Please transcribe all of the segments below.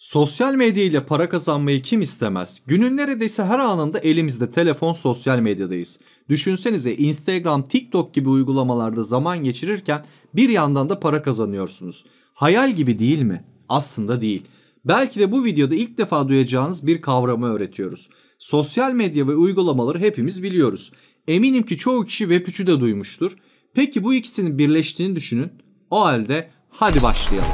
Sosyal medya ile para kazanmayı kim istemez? Günün neredeyse her anında elimizde telefon sosyal medyadayız. Düşünsenize Instagram, TikTok gibi uygulamalarda zaman geçirirken bir yandan da para kazanıyorsunuz. Hayal gibi değil mi? Aslında değil. Belki de bu videoda ilk defa duyacağınız bir kavramı öğretiyoruz. Sosyal medya ve uygulamaları hepimiz biliyoruz. Eminim ki çoğu kişi Web3'ü de duymuştur. Peki bu ikisinin birleştiğini düşünün. O halde hadi başlayalım.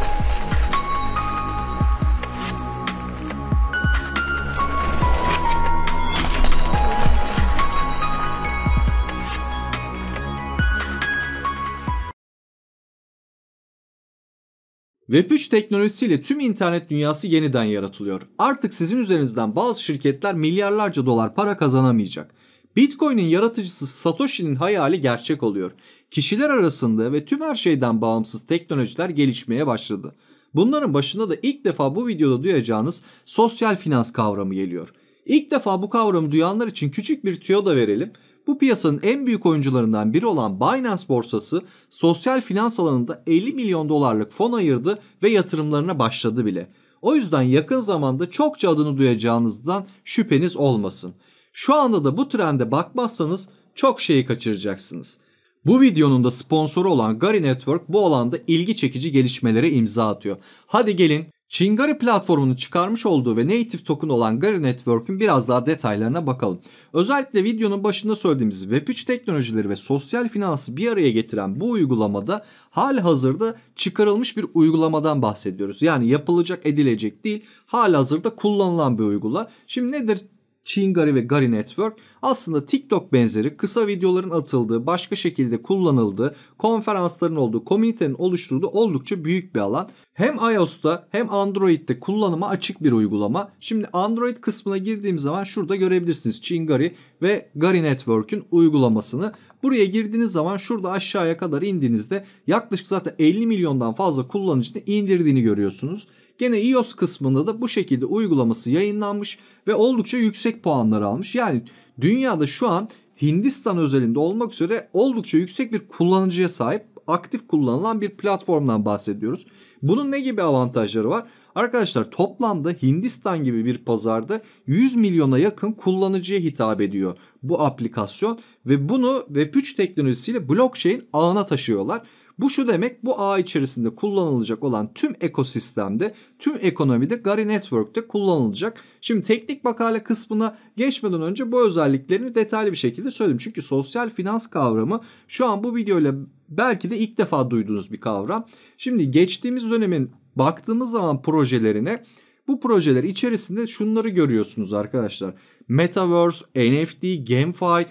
Web 3 teknolojisiyle tüm internet dünyası yeniden yaratılıyor. Artık sizin üzerinizden bazı şirketler milyarlarca dolar para kazanamayacak. Bitcoin'in yaratıcısı Satoshi'nin hayali gerçek oluyor. Kişiler arasında ve tüm her şeyden bağımsız teknolojiler gelişmeye başladı. Bunların başında da ilk defa bu videoda duyacağınız sosyal finans kavramı geliyor. İlk defa bu kavramı duyanlar için küçük bir tüyo da verelim. Bu piyasanın en büyük oyuncularından biri olan Binance borsası sosyal finans alanında 50 milyon dolarlık fon ayırdı ve yatırımlarına başladı bile. O yüzden yakın zamanda çokça adını duyacağınızdan şüpheniz olmasın. Şu anda da bu trende bakmazsanız çok şeyi kaçıracaksınız. Bu videonun da sponsoru olan Gary Network bu alanda ilgi çekici gelişmelere imza atıyor. Hadi gelin Chingari platformunu çıkarmış olduğu ve native token olan Gari Network'ün biraz daha detaylarına bakalım. Özellikle videonun başında söylediğimiz Web3 teknolojileri ve sosyal finansı bir araya getiren bu uygulamada hali hazırda çıkarılmış bir uygulamadan bahsediyoruz. Yani yapılacak edilecek değil hali hazırda kullanılan bir uygula. Şimdi nedir Chingari ve Gari Network aslında TikTok benzeri kısa videoların atıldığı, başka şekilde kullanıldığı, konferansların olduğu, komünitenin oluşturduğu oldukça büyük bir alan. Hem iOS'ta hem Android'de kullanıma açık bir uygulama. Şimdi Android kısmına girdiğim zaman şurada görebilirsiniz Chingari ve Gari Network'ün uygulamasını. Buraya girdiğiniz zaman şurada aşağıya kadar indiğinizde yaklaşık zaten 50 milyondan fazla kullanıcının indirdiğini görüyorsunuz. Gene iOS kısmında da bu şekilde uygulaması yayınlanmış ve oldukça yüksek puanlar almış. Yani dünyada şu an Hindistan özelinde olmak üzere oldukça yüksek bir kullanıcıya sahip aktif kullanılan bir platformdan bahsediyoruz. Bunun ne gibi avantajları var? Arkadaşlar toplamda Hindistan gibi bir pazarda 100 milyona yakın kullanıcıya hitap ediyor bu aplikasyon ve bunu Web3 teknolojisiyle blockchain ağına taşıyorlar. Bu şu demek bu ağ içerisinde kullanılacak olan tüm ekosistemde, tüm ekonomide Gary Network'te kullanılacak. Şimdi teknik makale kısmına geçmeden önce bu özelliklerini detaylı bir şekilde söyledim. Çünkü sosyal finans kavramı şu an bu videoyla belki de ilk defa duyduğunuz bir kavram. Şimdi geçtiğimiz dönemin baktığımız zaman projelerine bu projeler içerisinde şunları görüyorsunuz arkadaşlar. Metaverse, NFT, GameFi,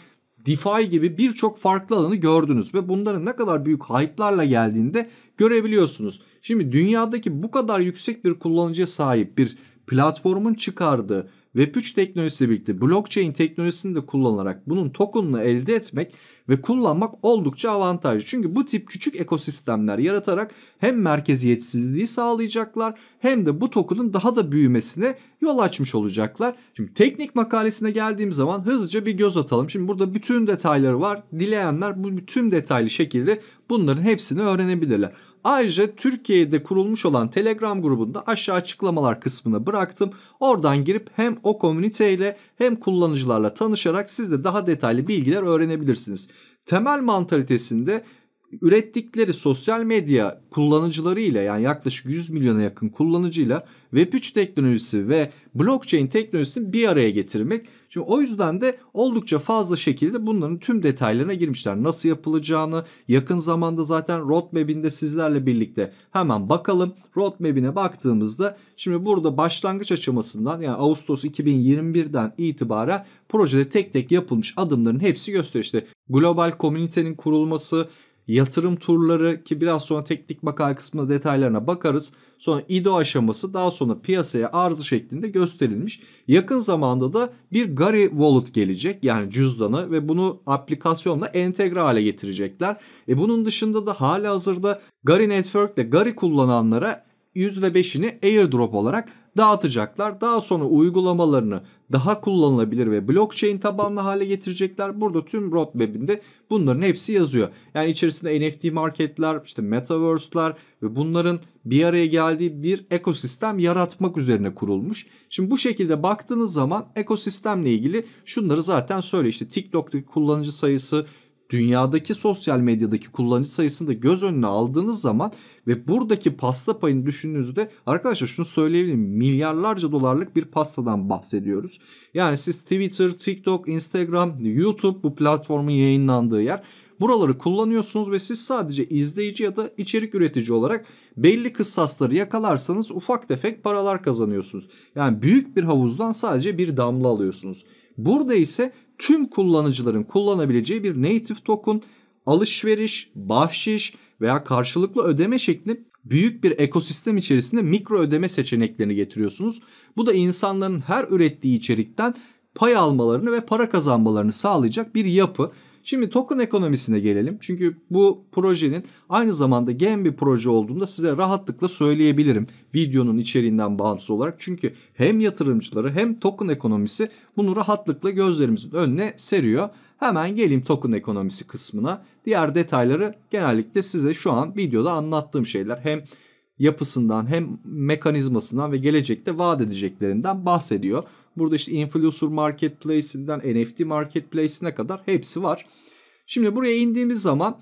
DeFi gibi birçok farklı alanı gördünüz ve bunların ne kadar büyük hype'larla geldiğinde görebiliyorsunuz. Şimdi dünyadaki bu kadar yüksek bir kullanıcıya sahip bir platformun çıkardığı Web3 teknolojisiyle birlikte blockchain teknolojisini de kullanarak bunun token'ını elde etmek ve kullanmak oldukça avantajlı. Çünkü bu tip küçük ekosistemler yaratarak hem merkeziyetsizliği sağlayacaklar hem de bu token'ın daha da büyümesine yol açmış olacaklar. Şimdi teknik makalesine geldiğim zaman hızlıca bir göz atalım. Şimdi burada bütün detayları var. Dileyenler bu bütün detaylı şekilde bunların hepsini öğrenebilirler. Ayrıca Türkiye'de kurulmuş olan Telegram grubunda aşağı açıklamalar kısmına bıraktım. Oradan girip hem o komüniteyle hem kullanıcılarla tanışarak siz de daha detaylı bilgiler öğrenebilirsiniz. Temel mantalitesinde ürettikleri sosyal medya kullanıcılarıyla yani yaklaşık 100 milyona yakın kullanıcıyla Web3 teknolojisi ve blockchain teknolojisini bir araya getirmek. Şimdi o yüzden de oldukça fazla şekilde bunların tüm detaylarına girmişler. Nasıl yapılacağını yakın zamanda zaten roadmap'inde sizlerle birlikte hemen bakalım. Roadmap'ine baktığımızda şimdi burada başlangıç aşamasından yani Ağustos 2021'den itibaren projede tek tek yapılmış adımların hepsi gösteriyor. İşte global komünitenin kurulması, yatırım turları ki biraz sonra teknik bakar kısmında detaylarına bakarız. Sonra ido aşaması daha sonra piyasaya arzı şeklinde gösterilmiş. Yakın zamanda da bir Gary Wallet gelecek yani cüzdanı ve bunu aplikasyonla entegre hale getirecekler. E bunun dışında da hala hazırda Gary Network ile Gary kullananlara %5'ini airdrop olarak dağıtacaklar. Daha sonra uygulamalarını daha kullanılabilir ve blockchain tabanlı hale getirecekler. Burada tüm roadmap'inde bunların hepsi yazıyor. Yani içerisinde NFT marketler, işte metaverse'ler ve bunların bir araya geldiği bir ekosistem yaratmak üzerine kurulmuş. Şimdi bu şekilde baktığınız zaman ekosistemle ilgili şunları zaten söyle işte TikTok'taki kullanıcı sayısı dünyadaki sosyal medyadaki kullanıcı sayısını da göz önüne aldığınız zaman ve buradaki pasta payını düşündüğünüzde arkadaşlar şunu söyleyebilirim milyarlarca dolarlık bir pastadan bahsediyoruz. Yani siz Twitter, TikTok, Instagram, YouTube bu platformun yayınlandığı yer Buraları kullanıyorsunuz ve siz sadece izleyici ya da içerik üretici olarak belli kıssasları yakalarsanız ufak tefek paralar kazanıyorsunuz. Yani büyük bir havuzdan sadece bir damla alıyorsunuz. Burada ise tüm kullanıcıların kullanabileceği bir native token alışveriş, bahşiş veya karşılıklı ödeme şekli büyük bir ekosistem içerisinde mikro ödeme seçeneklerini getiriyorsunuz. Bu da insanların her ürettiği içerikten pay almalarını ve para kazanmalarını sağlayacak bir yapı. Şimdi token ekonomisine gelelim. Çünkü bu projenin aynı zamanda gen bir proje olduğunda size rahatlıkla söyleyebilirim. Videonun içeriğinden bağımsız olarak. Çünkü hem yatırımcıları hem token ekonomisi bunu rahatlıkla gözlerimizin önüne seriyor. Hemen geleyim token ekonomisi kısmına. Diğer detayları genellikle size şu an videoda anlattığım şeyler. Hem yapısından hem mekanizmasından ve gelecekte vaat edeceklerinden bahsediyor. Burada işte influencer marketplace'inden NFT marketplace'ine kadar hepsi var. Şimdi buraya indiğimiz zaman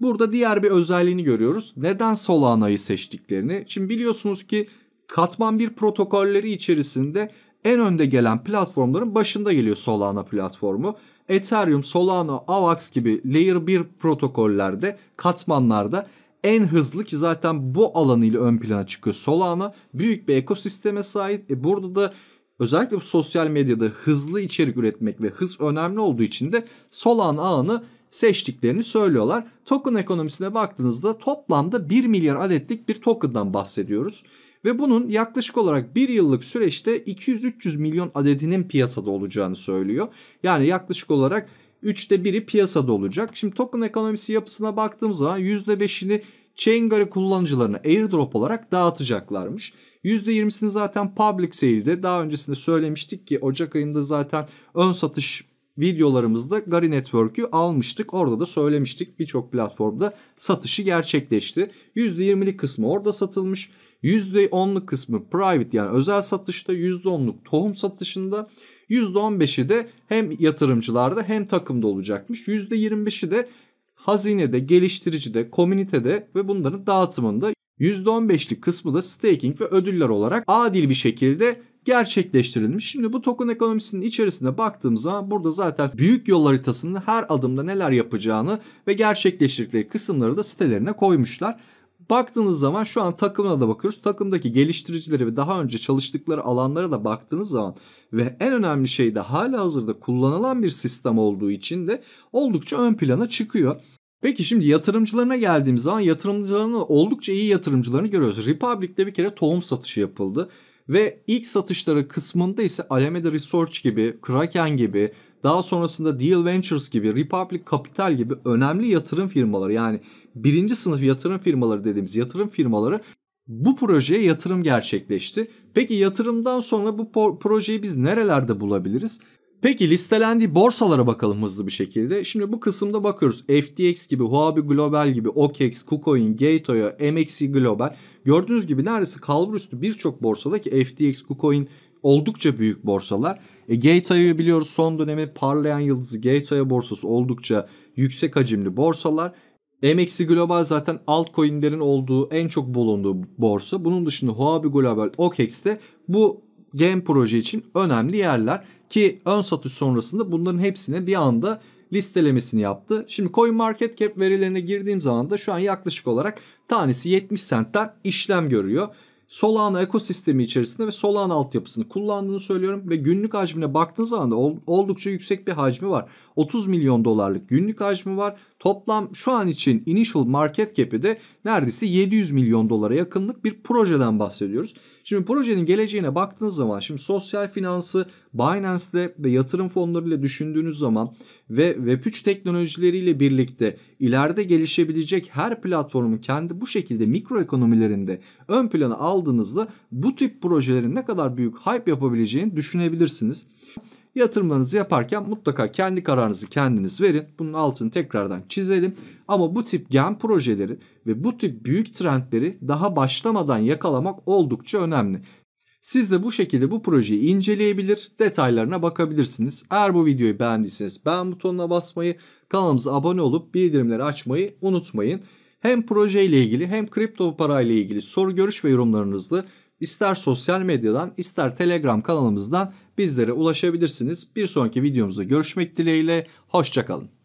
burada diğer bir özelliğini görüyoruz. Neden Solana'yı seçtiklerini. Şimdi biliyorsunuz ki katman bir protokolleri içerisinde en önde gelen platformların başında geliyor Solana platformu. Ethereum, Solana, AVAX gibi layer 1 protokollerde, katmanlarda en hızlı ki zaten bu alanıyla ön plana çıkıyor Solana. Büyük bir ekosisteme sahip. E burada da özellikle bu sosyal medyada hızlı içerik üretmek ve hız önemli olduğu için de Solan ağını seçtiklerini söylüyorlar. Token ekonomisine baktığınızda toplamda 1 milyar adetlik bir token'dan bahsediyoruz. Ve bunun yaklaşık olarak bir yıllık süreçte 200-300 milyon adedinin piyasada olacağını söylüyor. Yani yaklaşık olarak 3'te biri piyasada olacak. Şimdi token ekonomisi yapısına baktığımız zaman %5'ini Chaingar'ı kullanıcılarına airdrop olarak dağıtacaklarmış. %20'sini zaten public sale'de daha öncesinde söylemiştik ki Ocak ayında zaten ön satış videolarımızda Gary Network'ü almıştık. Orada da söylemiştik birçok platformda satışı gerçekleşti. %20'lik kısmı orada satılmış. %10'luk kısmı private yani özel satışta %10'luk tohum satışında %15'i de hem yatırımcılarda hem takımda olacakmış. %25'i de hazinede, geliştiricide, komünitede ve bunların dağıtımında %15'lik kısmı da staking ve ödüller olarak adil bir şekilde gerçekleştirilmiş. Şimdi bu token ekonomisinin içerisine baktığımızda burada zaten büyük yol haritasının her adımda neler yapacağını ve gerçekleştirdikleri kısımları da sitelerine koymuşlar. Baktığınız zaman şu an takımına da bakıyoruz. Takımdaki geliştiricileri ve daha önce çalıştıkları alanlara da baktığınız zaman ve en önemli şey de hala hazırda kullanılan bir sistem olduğu için de oldukça ön plana çıkıyor. Peki şimdi yatırımcılarına geldiğimiz zaman yatırımcılarının oldukça iyi yatırımcılarını görüyoruz. Republic'te bir kere tohum satışı yapıldı. Ve ilk satışları kısmında ise Alameda Research gibi, Kraken gibi, daha sonrasında Deal Ventures gibi, Republic Capital gibi önemli yatırım firmaları yani birinci sınıf yatırım firmaları dediğimiz yatırım firmaları bu projeye yatırım gerçekleşti. Peki yatırımdan sonra bu projeyi biz nerelerde bulabiliriz? Peki listelendiği borsalara bakalım hızlı bir şekilde. Şimdi bu kısımda bakıyoruz. FTX gibi, Huobi Global gibi, OKEx, KuCoin, Gato'ya, MXC Global. Gördüğünüz gibi neredeyse kalbur üstü birçok borsada ki FTX, KuCoin oldukça büyük borsalar. E, Gato'yu biliyoruz son dönemi parlayan yıldızı Gato'ya borsası oldukça yüksek hacimli borsalar. MXC Global zaten altcoin'lerin olduğu en çok bulunduğu borsa. Bunun dışında Huobi Global, OKEx de bu gen proje için önemli yerler ki ön satış sonrasında bunların hepsini bir anda listelemesini yaptı. Şimdi Coin Market Cap verilerine girdiğim zaman da şu an yaklaşık olarak tanesi 70 centten işlem görüyor. Solana ekosistemi içerisinde ve Solana altyapısını kullandığını söylüyorum ve günlük hacmine baktığınız anda oldukça yüksek bir hacmi var. 30 milyon dolarlık günlük hacmi var. Toplam şu an için initial market cap'i de neredeyse 700 milyon dolara yakınlık bir projeden bahsediyoruz. Şimdi projenin geleceğine baktığınız zaman şimdi sosyal finansı Binance'de ve yatırım fonlarıyla düşündüğünüz zaman ve Web3 teknolojileriyle birlikte ileride gelişebilecek her platformun kendi bu şekilde mikro ekonomilerinde ön plana aldığınızda bu tip projelerin ne kadar büyük hype yapabileceğini düşünebilirsiniz. Yatırımlarınızı yaparken mutlaka kendi kararınızı kendiniz verin. Bunun altını tekrardan çizelim. Ama bu tip gen projeleri ve bu tip büyük trendleri daha başlamadan yakalamak oldukça önemli. Siz de bu şekilde bu projeyi inceleyebilir, detaylarına bakabilirsiniz. Eğer bu videoyu beğendiyseniz beğen butonuna basmayı, kanalımıza abone olup bildirimleri açmayı unutmayın. Hem proje ile ilgili hem kripto para ile ilgili soru, görüş ve yorumlarınızla, ister sosyal medyadan ister Telegram kanalımızdan bizlere ulaşabilirsiniz. Bir sonraki videomuzda görüşmek dileğiyle hoşçakalın.